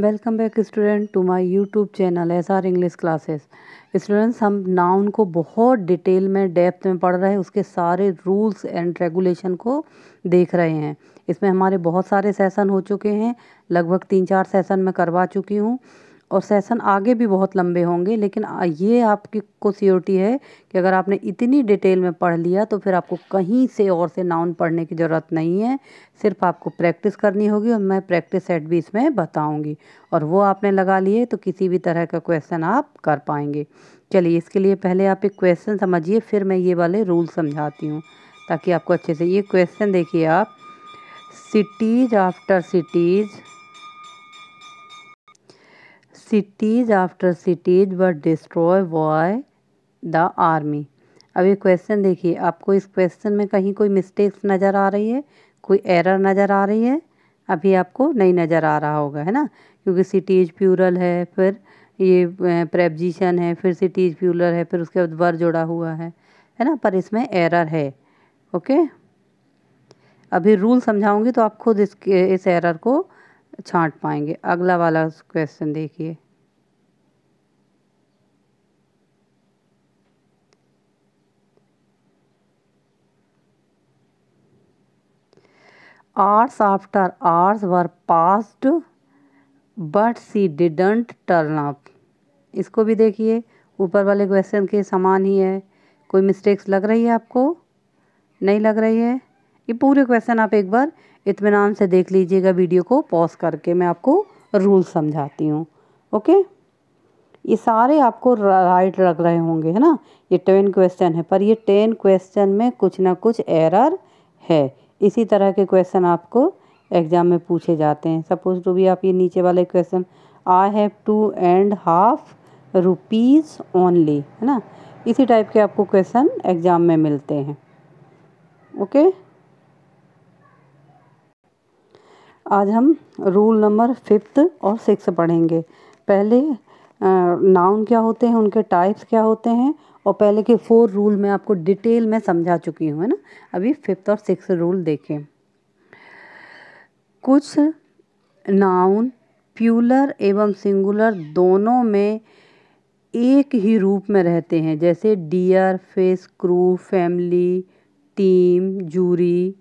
Welcome back student to my YouTube channel S R English classes students हम noun को बहुत detail में depth में पढ़ रहे हैं उसके सारे रूल्स एंड रेगुलेशन को देख रहे हैं इसमें हमारे बहुत सारे सेशन हो चुके हैं लगभग तीन चार सेशन मैं करवा चुकी हूँ और सेसन आगे भी बहुत लंबे होंगे लेकिन ये आपकी को सियोरिटी है कि अगर आपने इतनी डिटेल में पढ़ लिया तो फिर आपको कहीं से और से नाउन पढ़ने की ज़रूरत नहीं है सिर्फ आपको प्रैक्टिस करनी होगी और मैं प्रैक्टिस सेट भी इसमें बताऊंगी और वो आपने लगा लिए तो किसी भी तरह का क्वेश्चन आप कर पाएंगे चलिए इसके लिए पहले आप एक क्वेश्चन समझिए फिर मैं ये वाले रूल समझाती हूँ ताकि आपको अच्छे से ये क्वेश्चन देखिए आप cities after cities cities after cities were destroy by the army अब ये क्वेश्चन देखिए आपको इस क्वेश्चन में कहीं कोई मिस्टेक्स नज़र आ रही है कोई एरर नज़र आ रही है अभी आपको नहीं नज़र आ रहा होगा है ना क्योंकि सिटीज प्यूरल है फिर ये प्रेपजिशन है फिर सिटीज प्यूरल है फिर उसके बाद वर जुड़ा हुआ है है ना पर इसमें एरर है ओके अभी रूल समझाऊंगी तो आप खुद इस इस एरर को छांट पाएंगे अगला वाला क्वेश्चन देखिए hours after hours were past but she didn't turn up इसको भी देखिए ऊपर वाले क्वेश्चन के समान ही है कोई मिस्टेक्स लग रही है आपको नहीं लग रही है ये पूरे क्वेश्चन आप एक बार इतमान से देख लीजिएगा वीडियो को पॉज करके मैं आपको रूल समझाती हूँ ओके ये सारे आपको राइट लग रहे होंगे है ना ये टेन क्वेश्चन है पर ये टेन क्वेश्चन में कुछ ना कुछ एरर है इसी तरह के क्वेश्चन आपको एग्ज़ाम में पूछे जाते हैं सपोज टू भी आप ये नीचे वाले question I have two and half rupees only है ना इसी टाइप के आपको क्वेश्चन एग्ज़ाम में मिलते हैं ओके okay? आज हम रूल नंबर फिफ्थ और सिक्स पढ़ेंगे पहले नाउन क्या होते हैं उनके टाइप्स क्या होते हैं और पहले के फोर रूल मैं आपको डिटेल में समझा चुकी हूँ है ना अभी फिफ्थ और सिक्स रूल देखें कुछ नाउन प्यूलर एवं सिंगुलर दोनों में एक ही रूप में रहते हैं जैसे deer face crew family team jury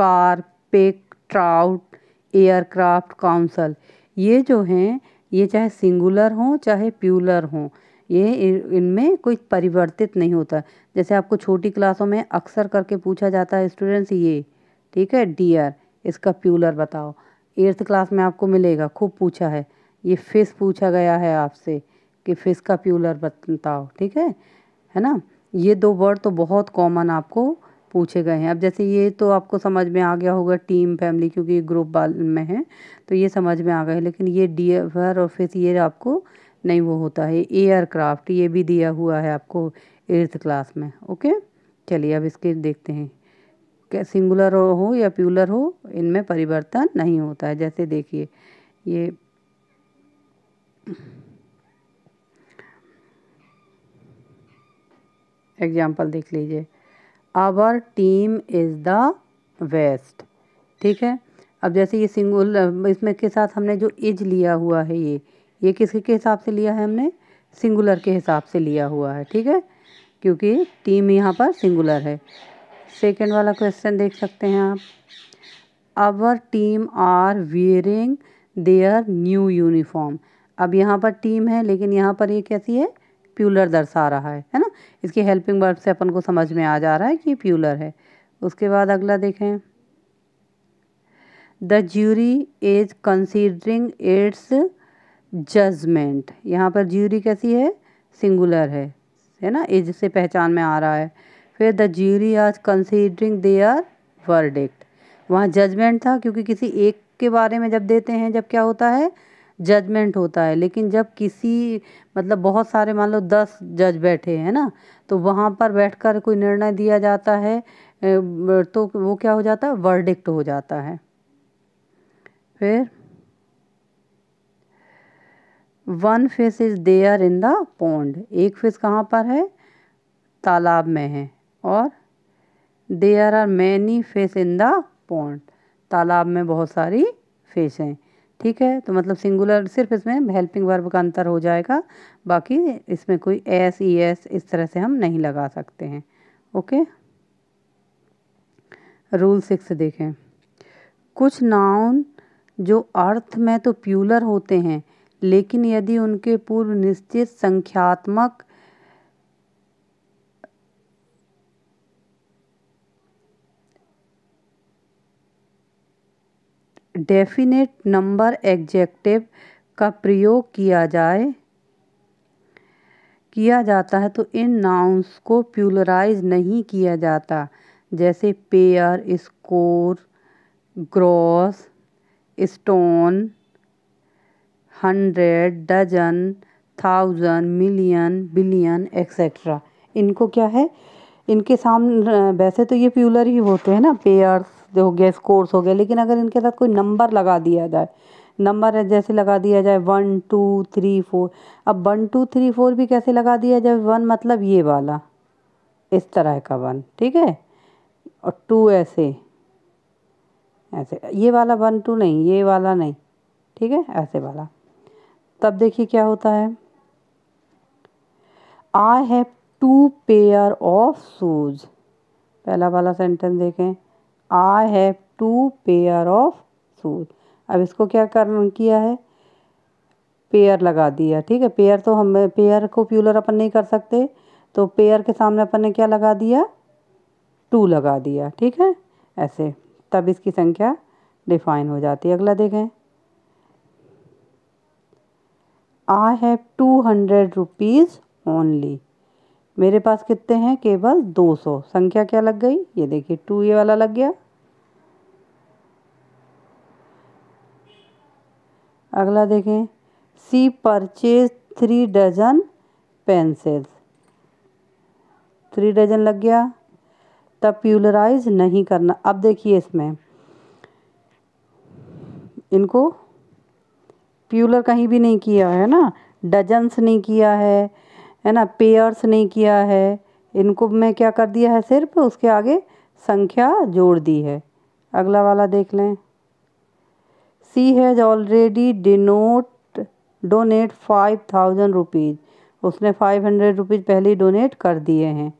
carp trout aircraft council ये जो हैं ये चाहे सिंगुलर हों चाहे प्यूलर हों ये इनमें कोई परिवर्तित नहीं होता जैसे आपको छोटी क्लासों में अक्सर करके पूछा जाता है स्टूडेंट्स ये ठीक है डियर इसका प्यूलर बताओ एट्थ क्लास में आपको मिलेगा खूब पूछा है ये फिस पूछा गया है आपसे कि फिस का प्यूलर बताओ ठीक है है ना ये दो वर्ड तो बहुत कॉमन आपको पूछे गए हैं अब जैसे ये तो आपको समझ में आ गया होगा टीम फैमिली क्योंकि ग्रुप में है तो ये समझ में आ गए लेकिन ये डियर और फिर ये आपको नहीं वो होता है एयरक्राफ्ट ये भी दिया हुआ है आपको एट्थ क्लास में ओके चलिए अब इसके देखते हैं क्या सिंगुलर हो या प्यूलर हो इनमें परिवर्तन नहीं होता है जैसे देखिए ये एग्जाम्पल देख लीजिए our team is the best ठीक है अब जैसे ये सिंगुलर इसमें के साथ हमने जो इज लिया हुआ है ये ये किसके हिसाब से लिया है हमने सिंगुलर के हिसाब से लिया हुआ है ठीक है क्योंकि टीम यहाँ पर सिंगुलर है सेकेंड वाला क्वेश्चन देख सकते हैं आप our team are wearing their new uniform अब यहाँ पर टीम है लेकिन यहाँ पर ये कैसी है प्यूलर दर्शा रहा है है ना इसकी हेल्पिंग वर्ब से अपन को समझ में आ जा रहा है कि प्यूलर है उसके बाद अगला देखें the jury is considering its judgement यहाँ पर ज्यूरी कैसी है सिंगुलर है है ना इज से पहचान में आ रहा है फिर द ज्यूरी आज कंसीडरिंग दे आर वर्डिक्ट वहाँ जजमेंट था क्योंकि किसी एक के बारे में जब देते हैं जब क्या होता है जजमेंट होता है लेकिन जब किसी मतलब बहुत सारे मान लो दस जज बैठे हैं ना तो वहाँ पर बैठकर कोई निर्णय दिया जाता है तो वो क्या हो जाता है वर्डिक्ट हो जाता है फिर one fish is there in the pond एक फिश कहाँ पर है तालाब में है और there are many fish in the pond तालाब में बहुत सारी फिश हैं ठीक है तो मतलब सिंगुलर सिर्फ इसमें हेल्पिंग वर्ब का अंतर हो जाएगा बाकी इसमें कोई एस ई एस इस तरह से हम नहीं लगा सकते हैं ओके रूल सिक्स देखें कुछ नाउन जो अर्थ में तो प्यूलर होते हैं लेकिन यदि उनके पूर्व निश्चित संख्यात्मक डेफिनेट नंबर एग्जेक्टिव का प्रयोग किया जाए किया जाता है तो इन नाउंस को प्यूलराइज नहीं किया जाता जैसे pair score gross stone hundred dozen thousand million billion etcetera इनको क्या है इनके सामने वैसे तो ये प्यूलर ही होते हैं ना पेयर्स हो गया स्कोर्स हो गया लेकिन अगर इनके साथ कोई नंबर लगा दिया जाए नंबर जैसे लगा दिया जाए वन टू थ्री फोर अब वन टू थ्री फोर भी कैसे लगा दिया जाए वन मतलब ये वाला इस तरह का वन ठीक है और टू ऐसे ऐसे ये वाला वन टू नहीं ये वाला नहीं ठीक है ऐसे वाला तब देखिए क्या होता है I have two pair of shoes पहला वाला सेंटेंस देखें I have two pair of shoes अब इसको क्या कर किया है पेयर लगा दिया ठीक है पेयर तो हम पेयर को प्यूलर अपन नहीं कर सकते तो पेयर के सामने अपन ने क्या लगा दिया टू लगा दिया ठीक है ऐसे तब इसकी संख्या डिफाइन हो जाती है अगला देखें I have two hundred rupees only मेरे पास कितने हैं केवल 200 संख्या क्या लग गई ये देखिए टू ये वाला लग गया अगला देखें she purchase three dozen pencils three dozen लग गया तब प्यूलराइज नहीं करना अब देखिए इसमें इनको प्यूलर कहीं भी नहीं किया है ना डजन्स नहीं किया है है ना पेयर्स नहीं किया है इनको मैं क्या कर दिया है सिर्फ उसके आगे संख्या जोड़ दी है अगला वाला देख लें she has already denote donate five thousand rupees उसने फाइव हंड्रेड रुपीज़ पहले ही डोनेट कर दिए हैं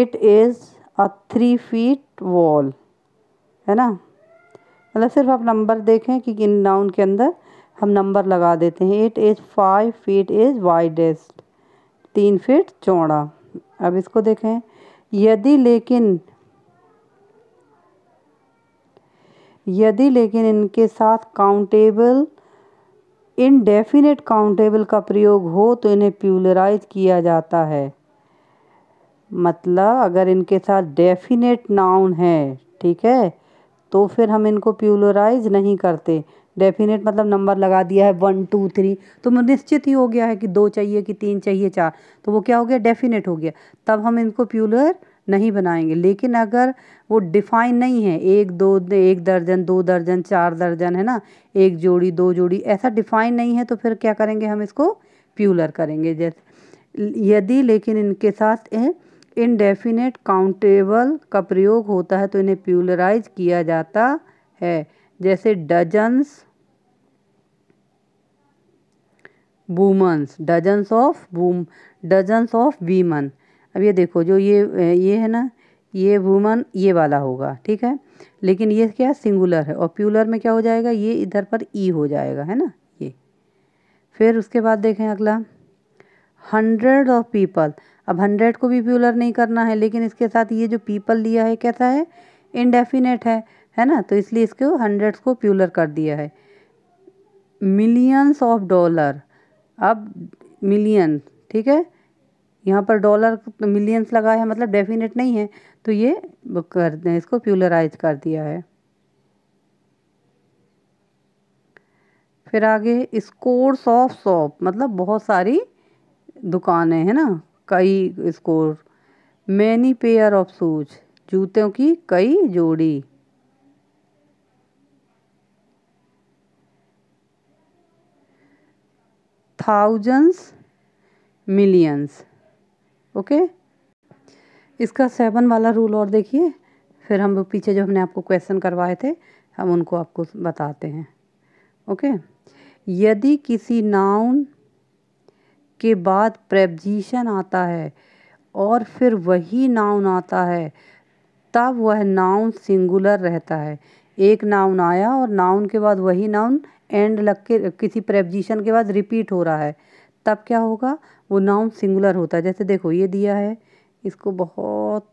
it is a three feet wall है ना मतलब सिर्फ आप नंबर देखें कि इन नाउन के अंदर हम नंबर लगा देते हैं it is five feet is widest तीन फीट चौड़ा अब इसको देखें यदि लेकिन यदि लेकिन इनके साथ काउंटेबल इनडेफिनेट काउंटेबल का प्रयोग हो तो इन्हें प्यूलराइज किया जाता है मतलब अगर इनके साथ डेफिनेट नाउन है ठीक है तो फिर हम इनको प्यूलराइज नहीं करते डेफिनेट मतलब नंबर लगा दिया है वन टू थ्री तो निश्चित ही हो गया है कि दो चाहिए कि तीन चाहिए चार तो वो क्या हो गया डेफिनेट हो गया तब हम इनको प्यूलर नहीं बनाएंगे लेकिन अगर वो डिफाइन नहीं है एक दो एक दर्जन दो दर्जन चार दर्जन है ना एक जोड़ी दो जोड़ी ऐसा डिफाइन नहीं है तो फिर क्या करेंगे हम इसको प्यूलर करेंगे जैसे यदि लेकिन इनके साथ इनडेफिनेट काउंटेबल का प्रयोग होता है तो इन्हें प्यूलराइज किया जाता है जैसे dozens womans dozens of women dozens of women अब ये देखो जो ये ये है ना ये वूमन ये वाला होगा ठीक है लेकिन ये क्या सिंगुलर है और प्यूलर में क्या हो जाएगा ये इधर पर ई e हो जाएगा है ना ये फिर उसके बाद देखें अगला हंड्रेड ऑफ पीपल अब हंड्रेड को भी प्यूलर नहीं करना है लेकिन इसके साथ ये जो पीपल लिया है कैसा है इनडेफिनेट है है ना तो इसलिए इसको हंड्रेड्स को प्यूलर कर दिया है मिलियंस ऑफ डॉलर अब मिलियन ठीक है यहाँ पर डॉलर मिलियंस लगा है मतलब डेफिनेट नहीं है तो ये कर दें इसको प्यूलराइज कर दिया है फिर आगे स्कोर्स ऑफ शॉप मतलब बहुत सारी दुकानें हैं ना कई score many pair of shoes जूतों की कई जोड़ी थाउजेंड्स मिलियंस ओके इसका सेवन वाला रूल और देखिए फिर हम पीछे जो हमने आपको क्वेश्चन करवाए थे हम उनको आपको बताते हैं ओके यदि किसी नाउन के बाद प्रेपोज़िशन आता है और फिर वही नाउन आता है तब वह नाउन सिंगुलर रहता है एक नाउन आया और नाउन के बाद वही नाउन एंड लग के किसी प्रेपोज़िशन के बाद रिपीट हो रहा है तब क्या होगा वो नाउन सिंगुलर होता है जैसे देखो ये दिया है इसको बहुत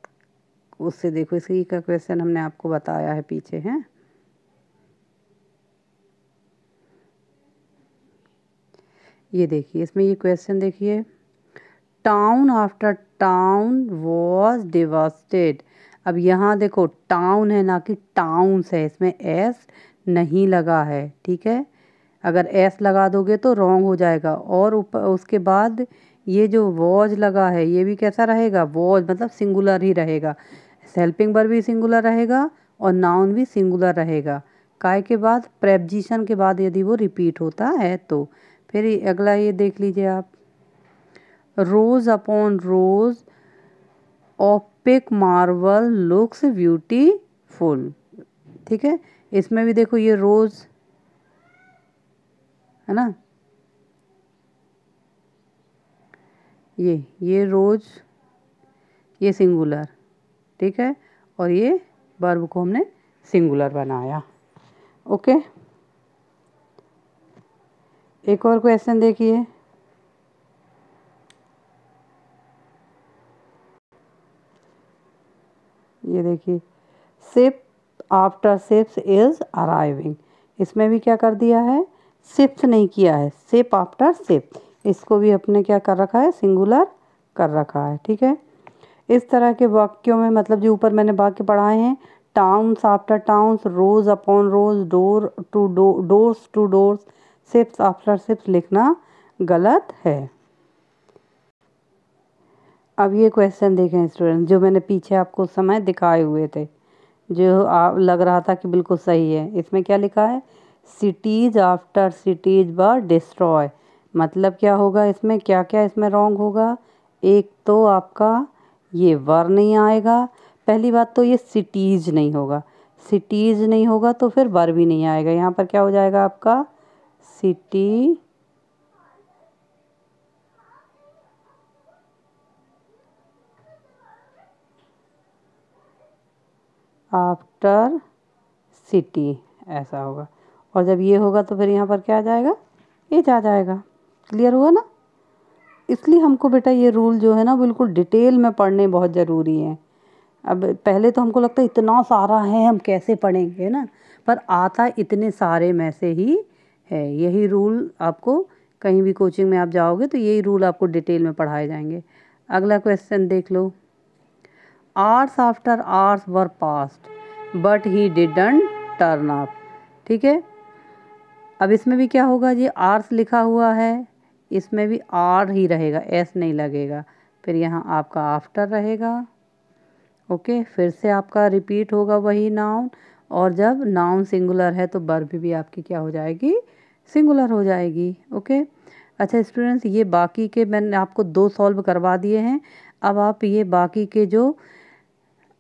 उससे देखो इसी का क्वेश्चन हमने आपको बताया है पीछे हैं ये देखिए इसमें ये क्वेश्चन देखिए town after town was devastated अब यहाँ देखो टाउन है ना कि टाउन्स है इसमें एस नहीं लगा है ठीक है अगर एस लगा दोगे तो रॉन्ग हो जाएगा और ऊपर उसके बाद ये जो वॉज लगा है ये भी कैसा रहेगा वॉज मतलब सिंगुलर ही रहेगा सेल्पिंग वर्ब भी सिंगुलर रहेगा और नाउन भी सिंगुलर रहेगा काय के बाद प्रेपजिशन के बाद यदि वो रिपीट होता है तो फिर अगला ये देख लीजिए आप rose upon rose opaque marble looks beautiful ठीक है इसमें भी देखो ये रोज है ना ये ये रोज ये सिंगुलर ठीक है और ये बर्ब को हमने सिंगुलर बनाया ओके एक और क्वेश्चन देखिए ये देखिए ship after ships is arriving इसमें भी क्या कर दिया है सिप्स नहीं किया है सिप आफ्टर सिप इसको भी अपने क्या कर रखा है सिंगुलर कर रखा है ठीक है इस तरह के वाक्यों में मतलब जो ऊपर मैंने वाक्य पढ़ाए हैं towns after towns rose upon rose door to doors to doors ships after ships लिखना गलत है अब ये क्वेश्चन देखें स्टूडेंट जो मैंने पीछे आपको समय दिखाए हुए थे जो आप लग रहा था कि बिल्कुल सही है इसमें क्या लिखा है cities after cities were destroy मतलब क्या होगा इसमें क्या क्या इसमें रॉन्ग होगा एक तो आपका ये वर नहीं आएगा पहली बात तो ये सिटीज़ नहीं होगा सिटीज़ नहीं होगा तो फिर वर भी नहीं आएगा यहाँ पर क्या हो जाएगा आपका सिटी आफ्टर सिटी ऐसा होगा और जब ये होगा तो फिर यहाँ पर क्या आ जाएगा ये जा आ जाएगा क्लियर हुआ ना इसलिए हमको बेटा ये रूल जो है ना बिल्कुल डिटेल में पढ़ने बहुत ज़रूरी है अब पहले तो हमको लगता है इतना सारा है हम कैसे पढ़ेंगे ना पर आता इतने सारे में से ही है यही रूल आपको कहीं भी कोचिंग में आप जाओगे तो यही रूल आपको डिटेल में पढ़ाए जाएंगे अगला क्वेश्चन देख लो hours after hours were past but he didn't turn up ठीक है अब इसमें भी क्या होगा जी आर्स लिखा हुआ है इसमें भी आर ही रहेगा एस नहीं लगेगा फिर यहाँ आपका आफ्टर रहेगा ओके फिर से आपका रिपीट होगा वही नाउन और जब नाउन सिंगुलर है तो बर्ब भी आपकी क्या हो जाएगी सिंगुलर हो जाएगी ओके अच्छा स्टूडेंट्स ये बाकी के मैंने आपको दो सॉल्व करवा दिए हैं अब आप ये बाकी के जो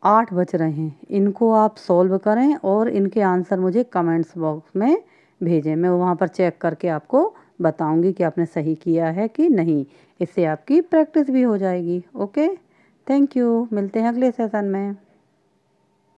आठ बच रहे हैं इनको आप सॉल्व करें और इनके आंसर मुझे कमेंट्स बॉक्स में भेजें मैं वहाँ पर चेक करके आपको बताऊँगी कि आपने सही किया है कि नहीं इससे आपकी प्रैक्टिस भी हो जाएगी ओके थैंक यू मिलते हैं अगले सेशन में